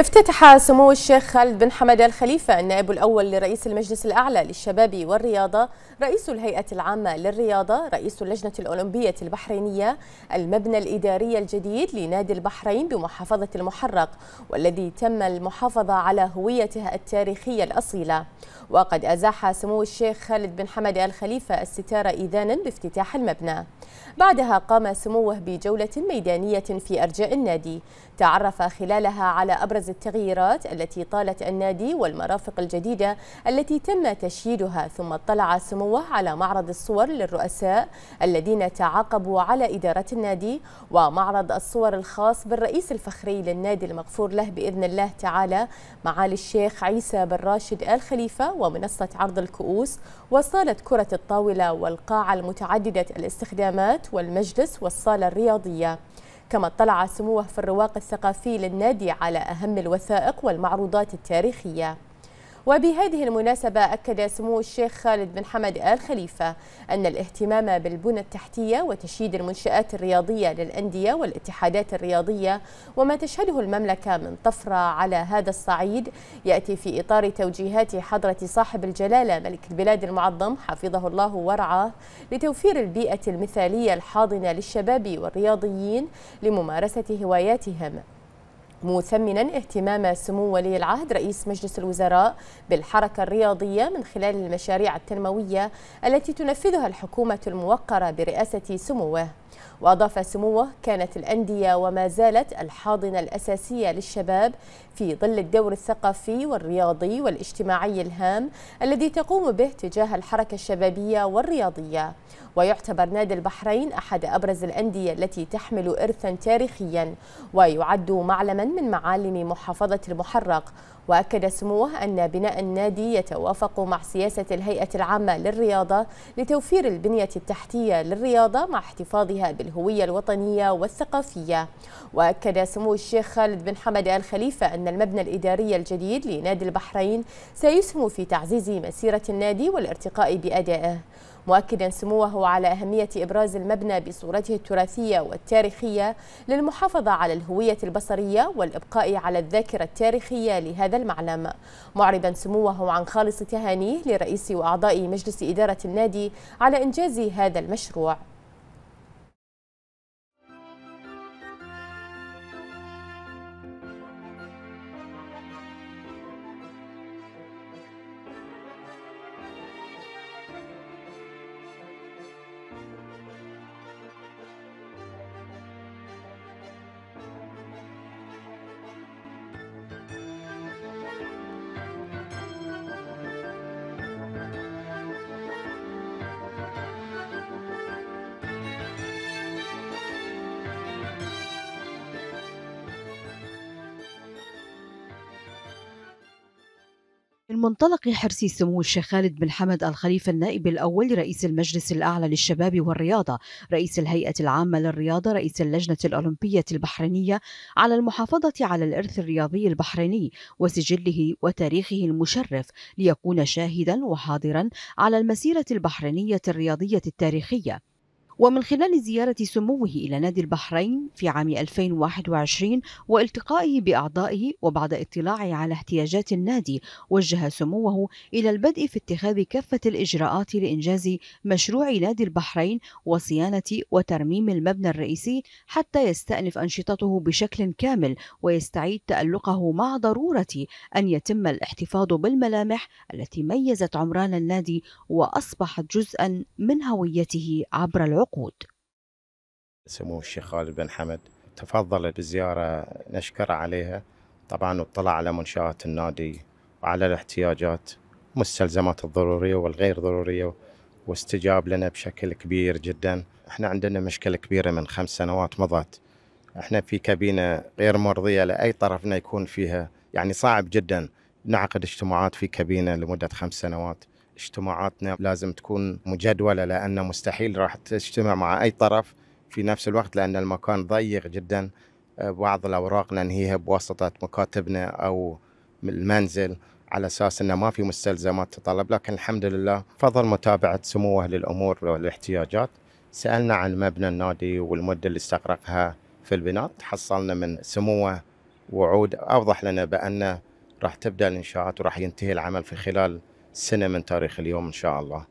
افتتح سمو الشيخ خالد بن حمد الخليفة النائب الأول لرئيس المجلس الأعلى للشباب والرياضة رئيس الهيئة العامة للرياضة رئيس اللجنة الأولمبية البحرينية المبنى الإداري الجديد لنادي البحرين بمحافظة المحرق والذي تم المحافظة على هويته التاريخية الأصيلة وقد أزاح سمو الشيخ خالد بن حمد الخليفة الستار إذانا بافتتاح المبنى بعدها قام سموه بجولة ميدانية في أرجاء النادي تعرف خلالها على أبرز التغييرات التي طالت النادي والمرافق الجديدة التي تم تشييدها ثم اطلع سموه على معرض الصور للرؤساء الذين تعاقبوا على إدارة النادي ومعرض الصور الخاص بالرئيس الفخري للنادي المغفور له بإذن الله تعالى معالي الشيخ عيسى بن راشد آل خليفة ومنصة عرض الكؤوس وصالة كرة الطاولة والقاعة المتعددة الاستخدامات والمجلس والصالة الرياضية كما اطلع سموه في الرواق الثقافي للنادي على أهم الوثائق والمعروضات التاريخية وبهذه المناسبة أكد سمو الشيخ خالد بن حمد آل خليفة أن الاهتمام بالبنى التحتية وتشييد المنشآت الرياضية للأندية والاتحادات الرياضية وما تشهده المملكة من طفرة على هذا الصعيد يأتي في إطار توجيهات حضرة صاحب الجلالة ملك البلاد المعظم حفظه الله ورعاه لتوفير البيئة المثالية الحاضنة للشباب والرياضيين لممارسة هواياتهم مثمنا اهتمام سمو ولي العهد رئيس مجلس الوزراء بالحركة الرياضية من خلال المشاريع التنموية التي تنفذها الحكومة الموقرة برئاسة سموه وأضاف سموه كانت الأندية وما زالت الحاضنة الأساسية للشباب في ظل الدور الثقافي والرياضي والاجتماعي الهام الذي تقوم به تجاه الحركة الشبابية والرياضية ويعتبر نادي البحرين أحد أبرز الأندية التي تحمل إرثا تاريخيا ويعد معلما من معالم محافظة المحرق وأكد سموه أن بناء النادي يتوافق مع سياسة الهيئة العامة للرياضة لتوفير البنية التحتية للرياضة مع احتفاظها بالهوية الوطنية والثقافية وأكد سمو الشيخ خالد بن حمد آل خليفة أن المبنى الإداري الجديد لنادي البحرين سيسهم في تعزيز مسيرة النادي والارتقاء بأدائه مؤكدا سموه على أهمية إبراز المبنى بصورته التراثية والتاريخية للمحافظة على الهوية البصرية والإبقاء على الذاكرة التاريخية لهذا المعلم معربا سموه عن خالص تهانيه لرئيس وأعضاء مجلس إدارة النادي على إنجاز هذا المشروع من منطلق حرص سمو الشيخ خالد بن حمد الخليفة النائب الأول رئيس المجلس الأعلى للشباب والرياضة رئيس الهيئة العامة للرياضة رئيس اللجنة الأولمبية البحرينية على المحافظة على الإرث الرياضي البحريني وسجله وتاريخه المشرف ليكون شاهدا وحاضرا على المسيرة البحرينية الرياضية التاريخية ومن خلال زيارة سموه إلى نادي البحرين في عام 2021 والتقائه بأعضائه وبعد اطلاعه على احتياجات النادي وجه سموه إلى البدء في اتخاذ كافة الإجراءات لإنجاز مشروع نادي البحرين وصيانة وترميم المبنى الرئيسي حتى يستأنف أنشطته بشكل كامل ويستعيد تألقه مع ضرورة أن يتم الاحتفاظ بالملامح التي ميزت عمران النادي وأصبحت جزءا من هويته عبر العقود العقود سمو الشيخ خالد بن حمد تفضل بالزيارة نشكر عليها طبعا اطلع على منشآت النادي وعلى الاحتياجات مستلزمات الضرورية والغير ضرورية واستجاب لنا بشكل كبير جدا احنا عندنا مشكلة كبيرة من خمس سنوات مضت احنا في كابينة غير مرضية لأي طرفنا يكون فيها يعني صعب جدا نعقد اجتماعات في كابينة لمدة خمس سنوات اجتماعاتنا لازم تكون مجدولة لأن مستحيل راح تجتمع مع أي طرف في نفس الوقت لأن المكان ضيق جدا آه، بعض الأوراق ننهيها بواسطة مكاتبنا أو المنزل على اساس انه ما في مستلزمات تطلب لكن الحمد لله فضل متابعه سموه للامور والاحتياجات سالنا عن مبنى النادي والمده اللي استغرقها في البناء تحصلنا من سموه وعود اوضح لنا بان راح تبدا الانشاءات وراح ينتهي العمل في خلال سنة من تاريخ اليوم إن شاء الله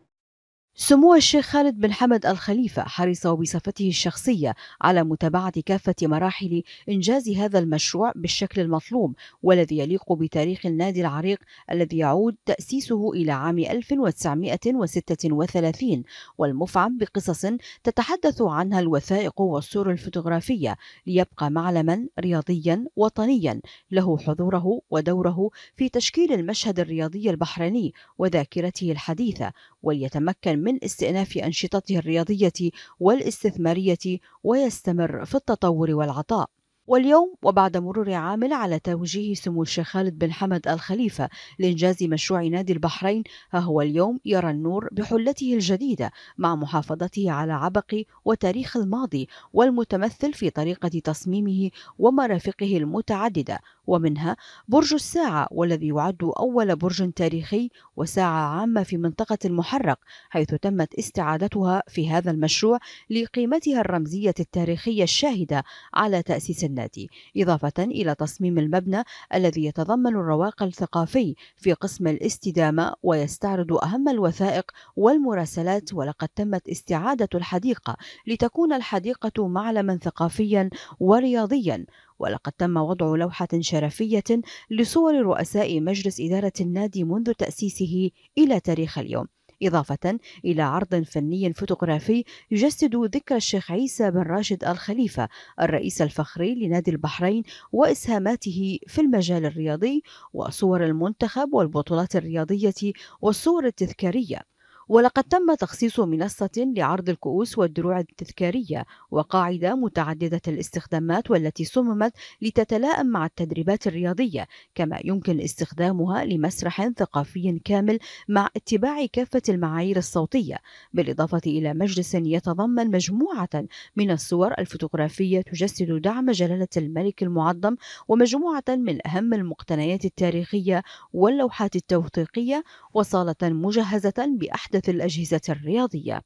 سمو الشيخ خالد بن حمد الخليفة حرص بصفته الشخصية على متابعة كافة مراحل إنجاز هذا المشروع بالشكل المطلوب والذي يليق بتاريخ النادي العريق الذي يعود تأسيسه إلى عام 1936 والمفعم بقصص تتحدث عنها الوثائق والصور الفوتوغرافية ليبقى معلما رياضيا وطنيا له حضوره ودوره في تشكيل المشهد الرياضي البحريني وذاكرته الحديثة وليتمكن من من استئناف أنشطته الرياضية والاستثمارية ويستمر في التطور والعطاء واليوم وبعد مرور عام على توجيه سمو الشيخ خالد بن حمد الخليفة لإنجاز مشروع نادي البحرين ها هو اليوم يرى النور بحلته الجديدة مع محافظته على عبق وتاريخ الماضي والمتمثل في طريقة تصميمه ومرافقه المتعددة ومنها برج الساعة والذي يعد أول برج تاريخي وساعة عامة في منطقة المحرق حيث تمت استعادتها في هذا المشروع لقيمتها الرمزية التاريخية الشاهدة على تأسيس النادي إضافة إلى تصميم المبنى الذي يتضمن الرواق الثقافي في قسم الاستدامة ويستعرض أهم الوثائق والمراسلات ولقد تمت استعادة الحديقة لتكون الحديقة معلما ثقافيا ورياضيا ولقد تم وضع لوحة شرفية لصور رؤساء مجلس إدارة النادي منذ تأسيسه إلى تاريخ اليوم إضافة إلى عرض فني فوتوغرافي يجسد ذكرى الشيخ عيسى بن راشد الخليفة الرئيس الفخري لنادي البحرين وإسهاماته في المجال الرياضي وصور المنتخب والبطولات الرياضية والصور التذكارية ولقد تم تخصيص منصة لعرض الكؤوس والدروع التذكارية وقاعدة متعددة الاستخدامات والتي صممت لتتلائم مع التدريبات الرياضية كما يمكن استخدامها لمسرح ثقافي كامل مع اتباع كافة المعايير الصوتية بالإضافة إلى مجلس يتضمن مجموعة من الصور الفوتوغرافية تجسد دعم جلالة الملك المعظم ومجموعة من أهم المقتنيات التاريخية واللوحات التوثيقية وصالة مجهزة بأحدث أحدث الأجهزة الرياضية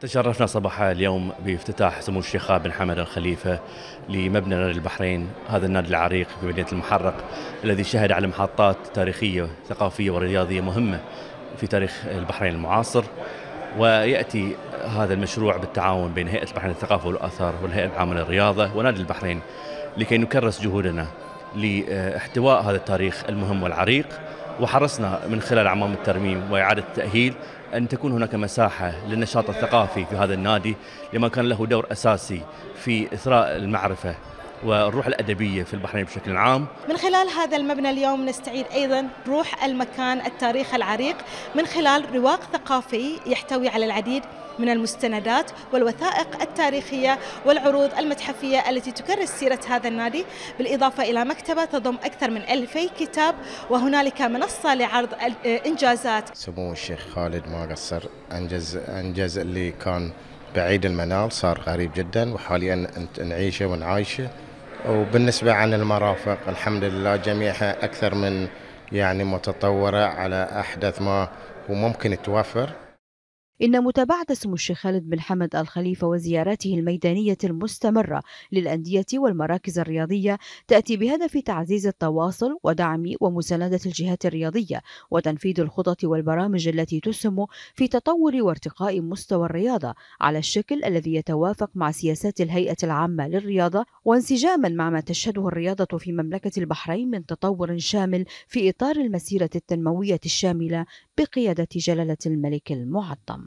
تشرفنا صباح اليوم بافتتاح سمو الشيخ بن حمد الخليفة لمبنى نادي البحرين هذا النادي العريق في مدينة المحرق الذي شهد على محطات تاريخية ثقافية ورياضية مهمة في تاريخ البحرين المعاصر ويأتي هذا المشروع بالتعاون بين هيئة البحرين للثقافة والآثار والهيئة العامة للرياضة ونادي البحرين لكي نكرس جهودنا لاحتواء هذا التاريخ المهم والعريق وحرصنا من خلال عمام الترميم واعاده التاهيل ان تكون هناك مساحه للنشاط الثقافي في هذا النادي لما كان له دور اساسي في اثراء المعرفه والروح الأدبية في البحرين بشكل عام من خلال هذا المبنى اليوم نستعيد أيضا روح المكان التاريخ العريق من خلال رواق ثقافي يحتوي على العديد من المستندات والوثائق التاريخية والعروض المتحفية التي تكرس سيرة هذا النادي بالإضافة إلى مكتبة تضم أكثر من 2000 كتاب وهنالك منصة لعرض آه، إنجازات سمو الشيخ خالد ما قصر أنجز, أنجز اللي كان بعيد المنال صار قريب جدا وحاليا نعيشه ونعايشه وبالنسبة عن المرافق الحمد لله جميعها أكثر من يعني متطورة على أحدث ما وممكن توفر إن متابعة سمو الشيخ خالد بن حمد الخليفة وزياراته الميدانية المستمرة للأندية والمراكز الرياضية تأتي بهدف تعزيز التواصل ودعم ومساندة الجهات الرياضية وتنفيذ الخطط والبرامج التي تسهم في تطور وارتقاء مستوى الرياضة على الشكل الذي يتوافق مع سياسات الهيئة العامة للرياضة وانسجاما مع ما تشهده الرياضة في مملكة البحرين من تطور شامل في إطار المسيرة التنموية الشاملة بقيادة جلالة الملك المعظم